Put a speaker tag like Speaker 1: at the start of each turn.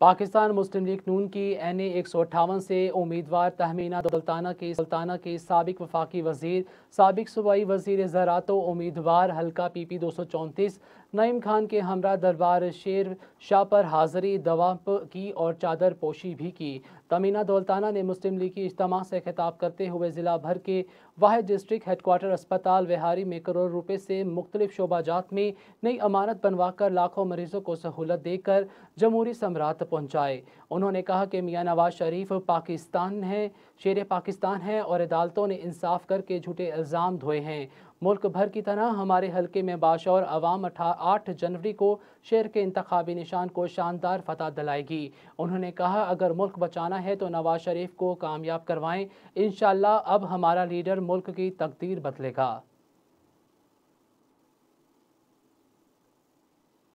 Speaker 1: पाकिस्तान मुस्लिम league नून की N A एक सौ अट्ठावन से उम्मीदवार तहमीना दौलताना के सुल्ताना के सबक वफाकी वजीर सबक सूबाई वजीर ज़रात उम्मीदवार हल्का पी पी दो सौ चौंतीस नईम खान के हमरा दरबार शेर शाह पर हाजिरी दवा की और चादर पोशी भी की तमीना दौलताना ने मुस्लिम लीग की इज्तम से खिताब करते हुए ज़िला भर के वाहि डिस्ट्रिक्ट हेडकोार्टर अस्पताल विहारी में करोड़ रुपये से मुख्तलिफ शोबाजात में नई अमानत बनवा कर लाखों मरीजों को सहूलत देकर जमहूरी सम्राट पहुंचाए उन्होंने कहा कि मियाँ नवाज शरीफ पाकिस्तान हैं शेर पाकिस्तान हैं और अदालतों ने इंसाफ करके झूठे इल्ज़ाम धोए हैं मुल्क भर की तरह हमारे हलके में बाशौर आवाम आठ जनवरी को शेर के इंतबी निशान को शानदार फतह दिलाएगी उन्होंने कहा अगर मुल्क बचाना है तो नवाज शरीफ को कामयाब करवाएं इन अब हमारा लीडर मुल्क की तकदीर बदलेगा